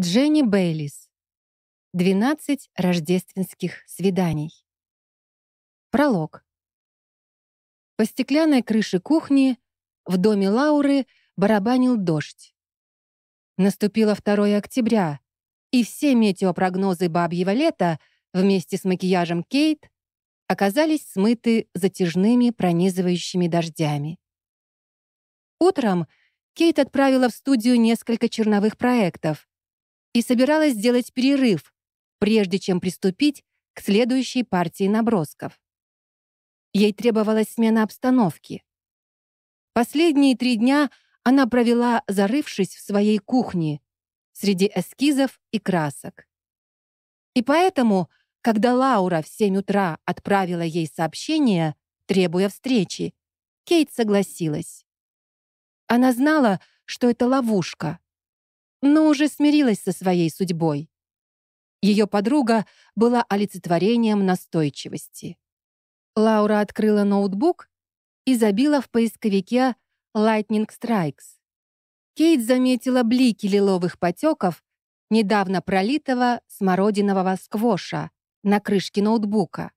Дженни Бейлис. 12 рождественских свиданий. Пролог. По стеклянной крыше кухни в доме Лауры барабанил дождь. Наступило 2 октября, и все метеопрогнозы бабьего лета вместе с макияжем Кейт оказались смыты затяжными пронизывающими дождями. Утром Кейт отправила в студию несколько черновых проектов — и собиралась сделать перерыв, прежде чем приступить к следующей партии набросков. Ей требовалась смена обстановки. Последние три дня она провела, зарывшись в своей кухне, среди эскизов и красок. И поэтому, когда Лаура в 7 утра отправила ей сообщение, требуя встречи, Кейт согласилась. Она знала, что это ловушка, но уже смирилась со своей судьбой. Ее подруга была олицетворением настойчивости. Лаура открыла ноутбук и забила в поисковике «Lightning Strikes». Кейт заметила блики лиловых потеков недавно пролитого смородинового сквоша на крышке ноутбука.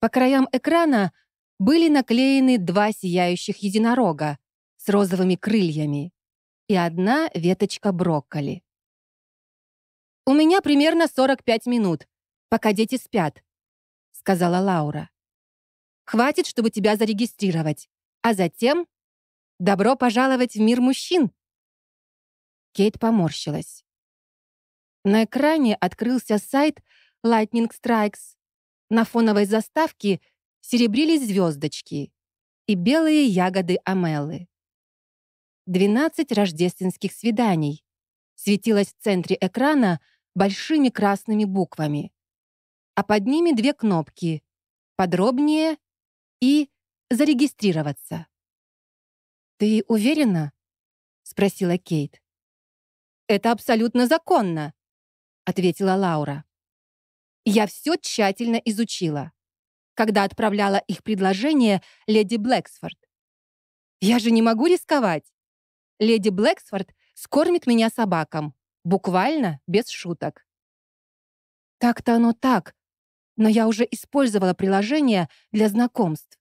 По краям экрана были наклеены два сияющих единорога с розовыми крыльями и одна веточка брокколи. «У меня примерно 45 минут, пока дети спят», — сказала Лаура. «Хватит, чтобы тебя зарегистрировать. А затем добро пожаловать в мир мужчин». Кейт поморщилась. На экране открылся сайт Lightning Strikes. На фоновой заставке серебрились звездочки и белые ягоды амелы. 12 рождественских свиданий, светилась в центре экрана большими красными буквами. А под ними две кнопки «Подробнее» и «Зарегистрироваться». «Ты уверена?» — спросила Кейт. «Это абсолютно законно», — ответила Лаура. «Я все тщательно изучила, когда отправляла их предложение леди Блэксфорд. Я же не могу рисковать. Леди Блэксфорд скормит меня собакам. Буквально без шуток. Так-то оно так. Но я уже использовала приложение для знакомств.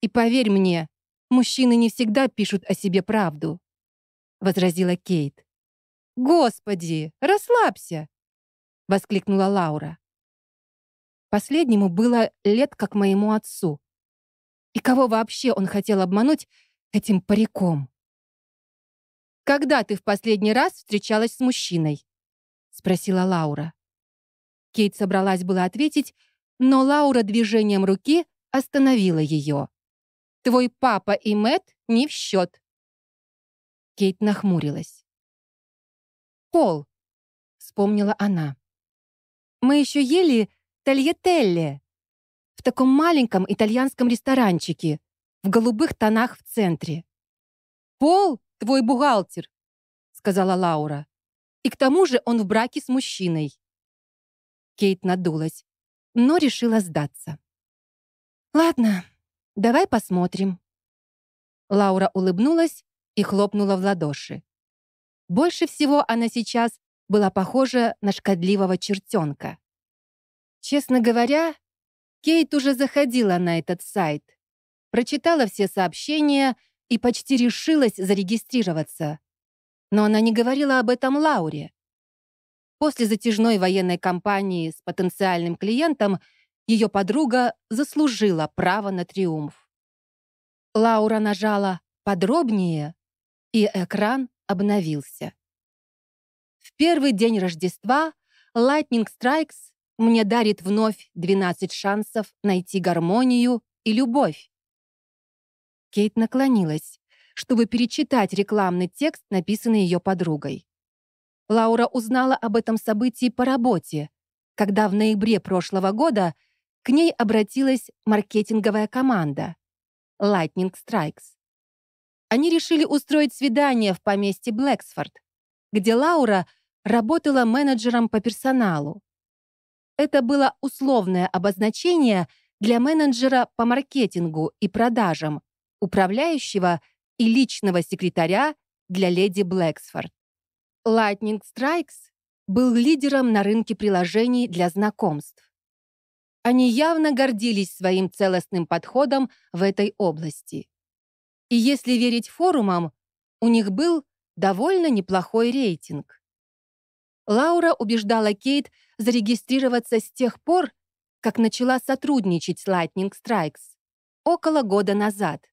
И поверь мне, мужчины не всегда пишут о себе правду. Возразила Кейт. Господи, расслабься! Воскликнула Лаура. Последнему было лет как моему отцу. И кого вообще он хотел обмануть этим париком? «Когда ты в последний раз встречалась с мужчиной?» — спросила Лаура. Кейт собралась была ответить, но Лаура движением руки остановила ее. «Твой папа и Мэт не в счет». Кейт нахмурилась. «Пол», — вспомнила она. «Мы еще ели тольеттелле в таком маленьком итальянском ресторанчике в голубых тонах в центре. Пол твой бухгалтер», — сказала Лаура. «И к тому же он в браке с мужчиной». Кейт надулась, но решила сдаться. «Ладно, давай посмотрим». Лаура улыбнулась и хлопнула в ладоши. Больше всего она сейчас была похожа на шкодливого чертенка. Честно говоря, Кейт уже заходила на этот сайт, прочитала все сообщения — и почти решилась зарегистрироваться. Но она не говорила об этом Лауре. После затяжной военной кампании с потенциальным клиентом ее подруга заслужила право на триумф. Лаура нажала «Подробнее», и экран обновился. В первый день Рождества Lightning Strikes мне дарит вновь 12 шансов найти гармонию и любовь. Кейт наклонилась, чтобы перечитать рекламный текст, написанный ее подругой. Лаура узнала об этом событии по работе, когда в ноябре прошлого года к ней обратилась маркетинговая команда Lightning Strikes. Они решили устроить свидание в поместье Блэксфорд, где Лаура работала менеджером по персоналу. Это было условное обозначение для менеджера по маркетингу и продажам, управляющего и личного секретаря для леди Блэксфорд. Lightning Strikes был лидером на рынке приложений для знакомств. Они явно гордились своим целостным подходом в этой области. И если верить форумам, у них был довольно неплохой рейтинг. Лаура убеждала Кейт зарегистрироваться с тех пор, как начала сотрудничать с Lightning Strikes около года назад.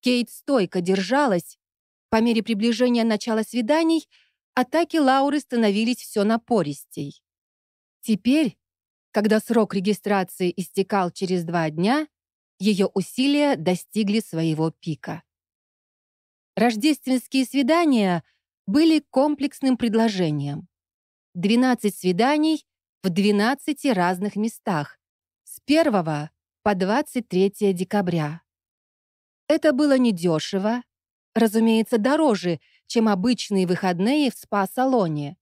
Кейт стойко держалась. По мере приближения начала свиданий атаки Лауры становились все напористей. Теперь, когда срок регистрации истекал через два дня, ее усилия достигли своего пика. Рождественские свидания были комплексным предложением. 12 свиданий в 12 разных местах с 1 по 23 декабря. Это было недешево, разумеется, дороже, чем обычные выходные в спа-салоне,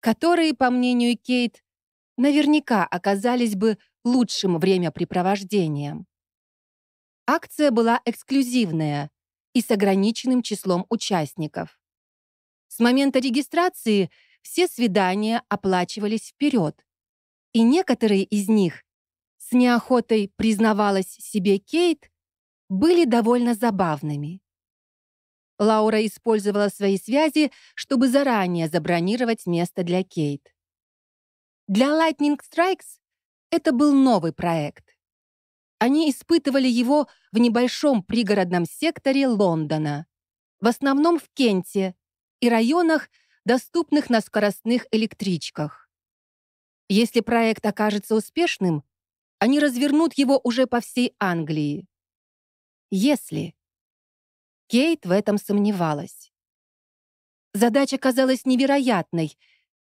которые, по мнению Кейт, наверняка оказались бы лучшим времяпрепровождением. Акция была эксклюзивная и с ограниченным числом участников. С момента регистрации все свидания оплачивались вперед, и некоторые из них, с неохотой признавалась себе Кейт, были довольно забавными. Лаура использовала свои связи, чтобы заранее забронировать место для Кейт. Для Lightning Strikes это был новый проект. Они испытывали его в небольшом пригородном секторе Лондона, в основном в Кенте и районах, доступных на скоростных электричках. Если проект окажется успешным, они развернут его уже по всей Англии если... Кейт в этом сомневалась. Задача казалась невероятной,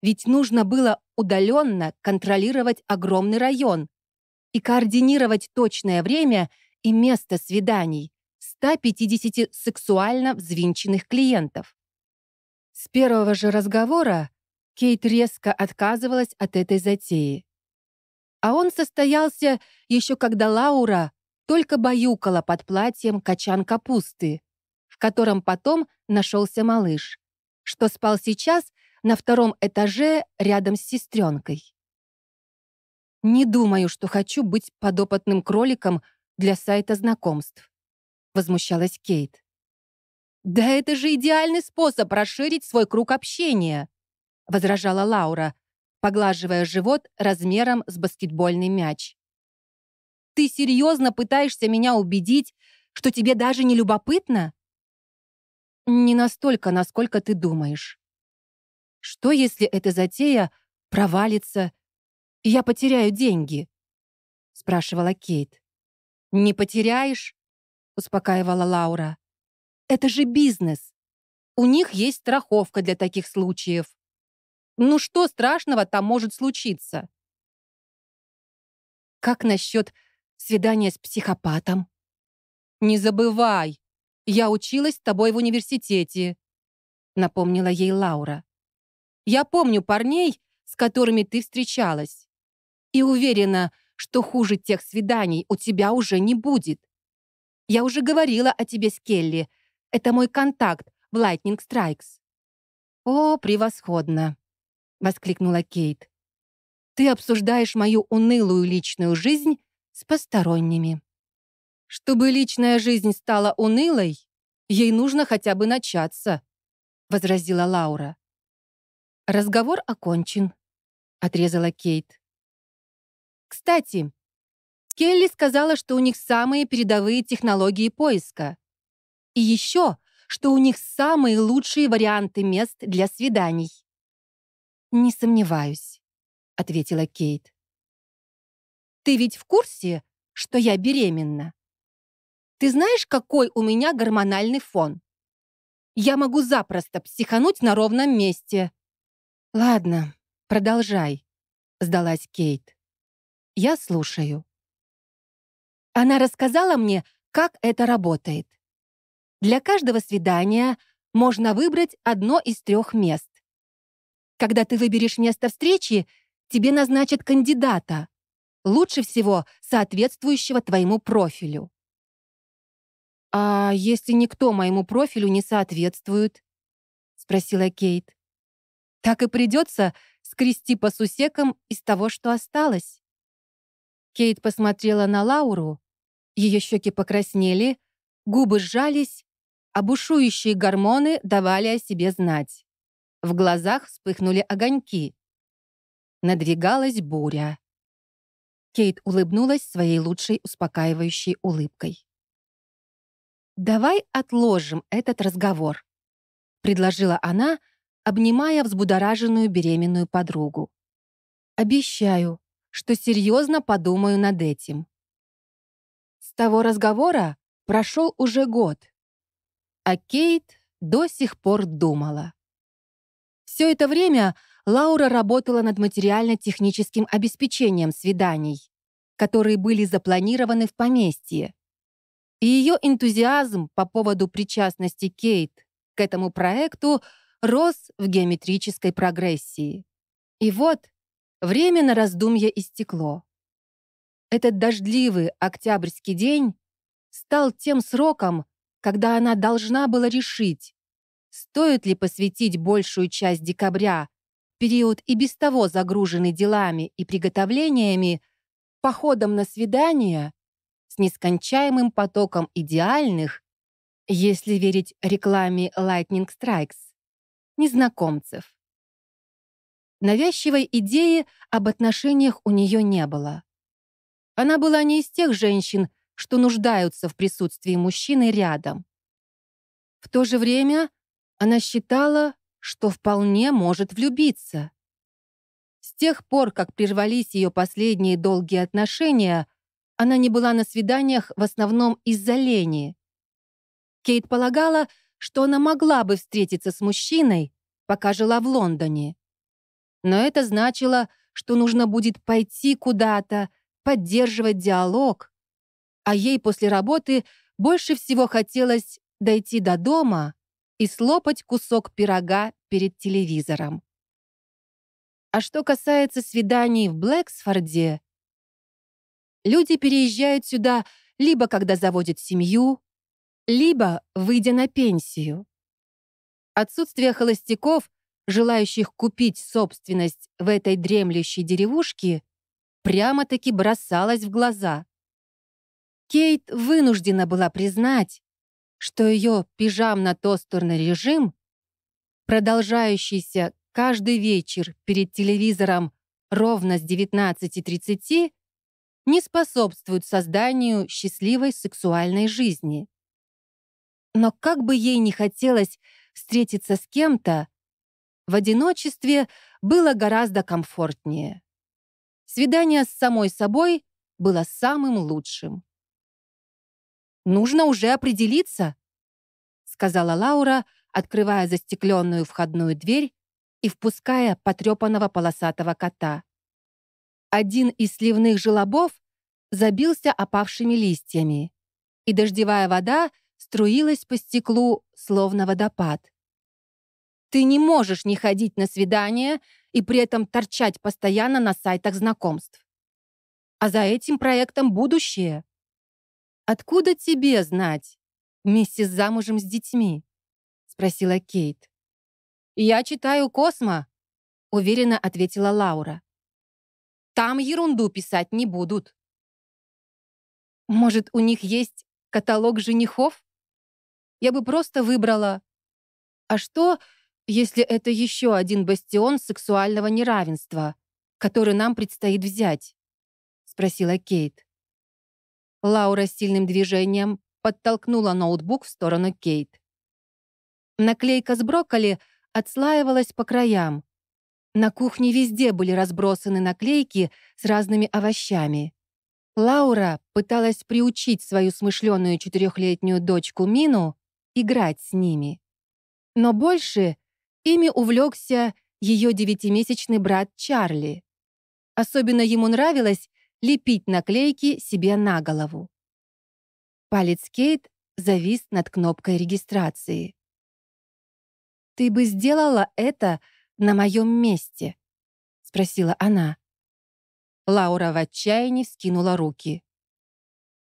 ведь нужно было удаленно контролировать огромный район и координировать точное время и место свиданий 150 сексуально взвинченных клиентов. С первого же разговора Кейт резко отказывалась от этой затеи. А он состоялся еще когда Лаура только баюкала под платьем качан капусты, в котором потом нашелся малыш, что спал сейчас на втором этаже рядом с сестренкой. «Не думаю, что хочу быть подопытным кроликом для сайта знакомств», — возмущалась Кейт. «Да это же идеальный способ расширить свой круг общения», — возражала Лаура, поглаживая живот размером с баскетбольный мяч. Ты серьезно пытаешься меня убедить, что тебе даже не любопытно? Не настолько, насколько ты думаешь. Что, если эта затея провалится, и я потеряю деньги? Спрашивала Кейт. Не потеряешь? Успокаивала Лаура. Это же бизнес. У них есть страховка для таких случаев. Ну что страшного там может случиться? Как насчет свидание с психопатом. «Не забывай, я училась с тобой в университете», — напомнила ей Лаура. «Я помню парней, с которыми ты встречалась, и уверена, что хуже тех свиданий у тебя уже не будет. Я уже говорила о тебе с Келли. Это мой контакт в Lightning Strikes». «О, превосходно!» — воскликнула Кейт. «Ты обсуждаешь мою унылую личную жизнь с посторонними. Чтобы личная жизнь стала унылой, ей нужно хотя бы начаться, возразила Лаура. Разговор окончен, отрезала Кейт. Кстати, Келли сказала, что у них самые передовые технологии поиска. И еще, что у них самые лучшие варианты мест для свиданий. «Не сомневаюсь», — ответила Кейт. Ты ведь в курсе, что я беременна? Ты знаешь, какой у меня гормональный фон? Я могу запросто психануть на ровном месте. Ладно, продолжай, сдалась Кейт. Я слушаю. Она рассказала мне, как это работает. Для каждого свидания можно выбрать одно из трех мест. Когда ты выберешь место встречи, тебе назначат кандидата, Лучше всего соответствующего твоему профилю. «А если никто моему профилю не соответствует?» — спросила Кейт. «Так и придется скрести по сусекам из того, что осталось». Кейт посмотрела на Лауру. Ее щеки покраснели, губы сжались, а бушующие гормоны давали о себе знать. В глазах вспыхнули огоньки. Надвигалась буря. Кейт улыбнулась своей лучшей успокаивающей улыбкой. «Давай отложим этот разговор», — предложила она, обнимая взбудораженную беременную подругу. «Обещаю, что серьезно подумаю над этим». С того разговора прошел уже год, а Кейт до сих пор думала. Все это время Лаура работала над материально-техническим обеспечением свиданий, которые были запланированы в поместье. И ее энтузиазм по поводу причастности Кейт к этому проекту рос в геометрической прогрессии. И вот время на раздумье истекло. Этот дождливый октябрьский день стал тем сроком, когда она должна была решить, стоит ли посвятить большую часть декабря период и без того загруженный делами и приготовлениями, походом на свидание с нескончаемым потоком идеальных, если верить рекламе Lightning Strikes, незнакомцев. Навязчивой идеи об отношениях у нее не было. Она была не из тех женщин, что нуждаются в присутствии мужчины рядом. В то же время она считала, что вполне может влюбиться. С тех пор, как прервались ее последние долгие отношения, она не была на свиданиях в основном из-за лени. Кейт полагала, что она могла бы встретиться с мужчиной, пока жила в Лондоне. Но это значило, что нужно будет пойти куда-то, поддерживать диалог. А ей после работы больше всего хотелось дойти до дома и слопать кусок пирога перед телевизором. А что касается свиданий в Блэксфорде, люди переезжают сюда либо когда заводят семью, либо выйдя на пенсию. Отсутствие холостяков, желающих купить собственность в этой дремлющей деревушке, прямо-таки бросалось в глаза. Кейт вынуждена была признать, что ее пижамно тостерный режим, продолжающийся каждый вечер перед телевизором ровно с 19.30, не способствует созданию счастливой сексуальной жизни. Но как бы ей не хотелось встретиться с кем-то, в одиночестве было гораздо комфортнее. Свидание с самой собой было самым лучшим. Нужно уже определиться», — сказала Лаура, открывая застекленную входную дверь и впуская потрепанного полосатого кота. Один из сливных желобов забился опавшими листьями, и дождевая вода струилась по стеклу, словно водопад. «Ты не можешь не ходить на свидания и при этом торчать постоянно на сайтах знакомств. А за этим проектом будущее», Откуда тебе знать? Миссис замужем с детьми? спросила Кейт. Я читаю Космо, уверенно ответила Лаура. Там ерунду писать не будут. Может, у них есть каталог женихов? Я бы просто выбрала. А что, если это еще один бастион сексуального неравенства, который нам предстоит взять? спросила Кейт. Лаура сильным движением подтолкнула ноутбук в сторону Кейт. Наклейка с брокколи отслаивалась по краям. На кухне везде были разбросаны наклейки с разными овощами. Лаура пыталась приучить свою смышленую четырехлетнюю дочку Мину играть с ними. Но больше ими увлекся ее девятимесячный брат Чарли. Особенно ему нравилось лепить наклейки себе на голову. Палец Кейт завис над кнопкой регистрации. «Ты бы сделала это на моем месте?» — спросила она. Лаура в отчаянии скинула руки.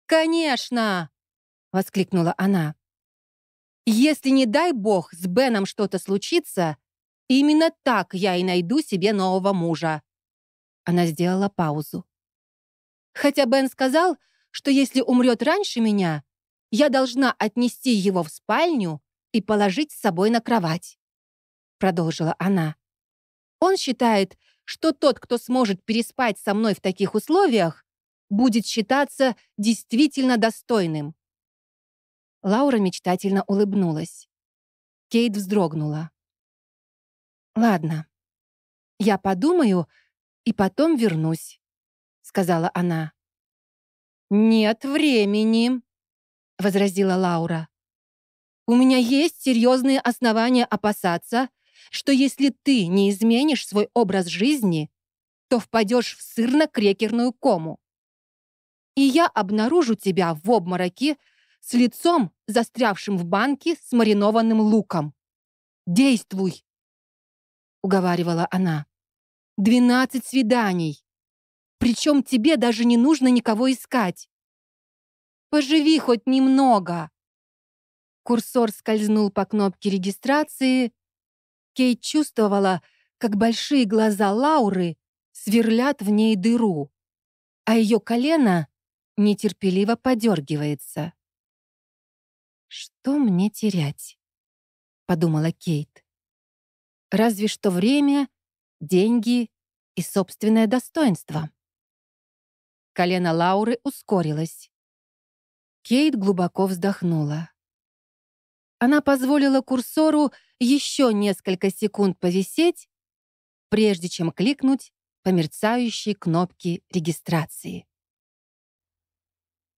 «Конечно!» — воскликнула она. «Если, не дай бог, с Беном что-то случится, именно так я и найду себе нового мужа». Она сделала паузу. Хотя Бен сказал, что если умрет раньше меня, я должна отнести его в спальню и положить с собой на кровать. Продолжила она. Он считает, что тот, кто сможет переспать со мной в таких условиях, будет считаться действительно достойным. Лаура мечтательно улыбнулась. Кейт вздрогнула. «Ладно, я подумаю и потом вернусь» сказала она. «Нет времени», — возразила Лаура. «У меня есть серьезные основания опасаться, что если ты не изменишь свой образ жизни, то впадешь в сырно-крекерную кому. И я обнаружу тебя в обмороке с лицом, застрявшим в банке с маринованным луком. Действуй!» — уговаривала она. «Двенадцать свиданий, причем тебе даже не нужно никого искать. Поживи хоть немного. Курсор скользнул по кнопке регистрации. Кейт чувствовала, как большие глаза Лауры сверлят в ней дыру, а ее колено нетерпеливо подергивается. «Что мне терять?» — подумала Кейт. «Разве что время, деньги и собственное достоинство». Колено Лауры ускорилось. Кейт глубоко вздохнула. Она позволила курсору еще несколько секунд повисеть, прежде чем кликнуть по мерцающей кнопке регистрации.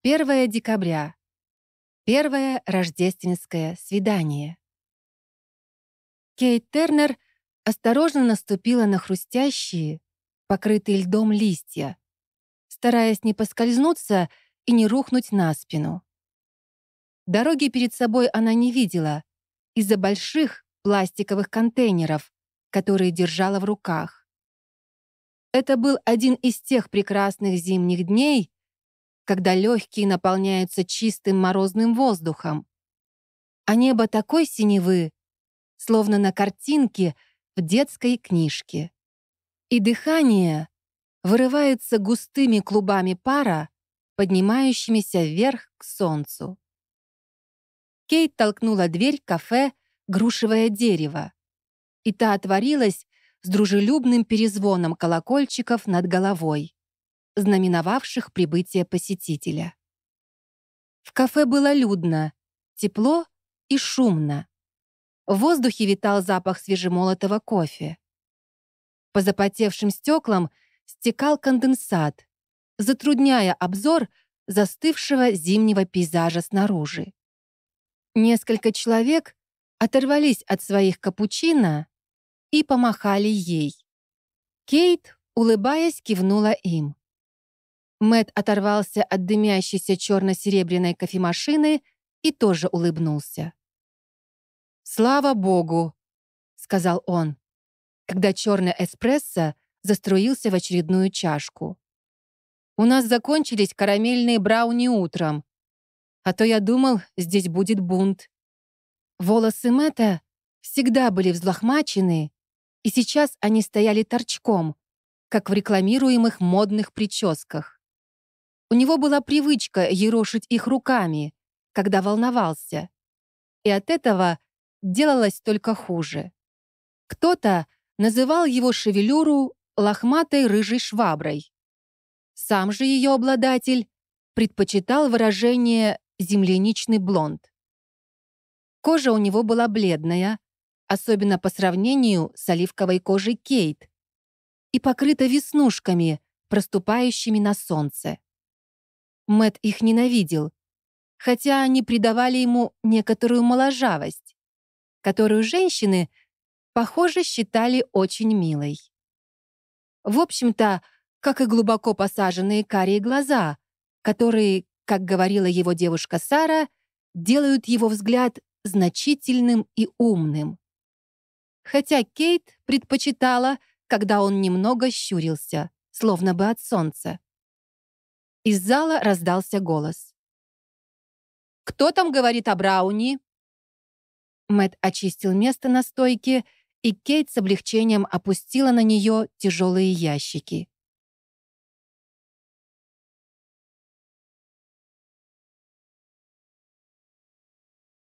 1 декабря. Первое рождественское свидание. Кейт Тернер осторожно наступила на хрустящие, покрытые льдом листья, стараясь не поскользнуться и не рухнуть на спину. Дороги перед собой она не видела из-за больших пластиковых контейнеров, которые держала в руках. Это был один из тех прекрасных зимних дней, когда легкие наполняются чистым морозным воздухом, а небо такой синевы, словно на картинке в детской книжке. И дыхание вырывается густыми клубами пара, поднимающимися вверх к солнцу. Кейт толкнула дверь кафе «Грушевое дерево», и та отворилась с дружелюбным перезвоном колокольчиков над головой, знаменовавших прибытие посетителя. В кафе было людно, тепло и шумно. В воздухе витал запах свежемолотого кофе. По запотевшим стеклам — стекал конденсат, затрудняя обзор застывшего зимнего пейзажа снаружи. Несколько человек оторвались от своих капучино и помахали ей. Кейт, улыбаясь, кивнула им. Мэт оторвался от дымящейся черно-серебряной кофемашины и тоже улыбнулся. «Слава богу!» — сказал он, когда черный эспрессо заструился в очередную чашку. «У нас закончились карамельные брауни утром. А то я думал, здесь будет бунт». Волосы Мэтта всегда были взлохмачены, и сейчас они стояли торчком, как в рекламируемых модных прическах. У него была привычка ерошить их руками, когда волновался, и от этого делалось только хуже. Кто-то называл его шевелюру лохматой рыжей шваброй. Сам же ее обладатель предпочитал выражение «земляничный блонд». Кожа у него была бледная, особенно по сравнению с оливковой кожей Кейт, и покрыта веснушками, проступающими на солнце. Мэт их ненавидел, хотя они придавали ему некоторую моложавость, которую женщины, похоже, считали очень милой. В общем-то, как и глубоко посаженные карие глаза, которые, как говорила его девушка Сара, делают его взгляд значительным и умным. Хотя Кейт предпочитала, когда он немного щурился, словно бы от солнца. Из зала раздался голос. «Кто там говорит о Брауни?» Мэт очистил место на стойке и Кейт с облегчением опустила на нее тяжелые ящики.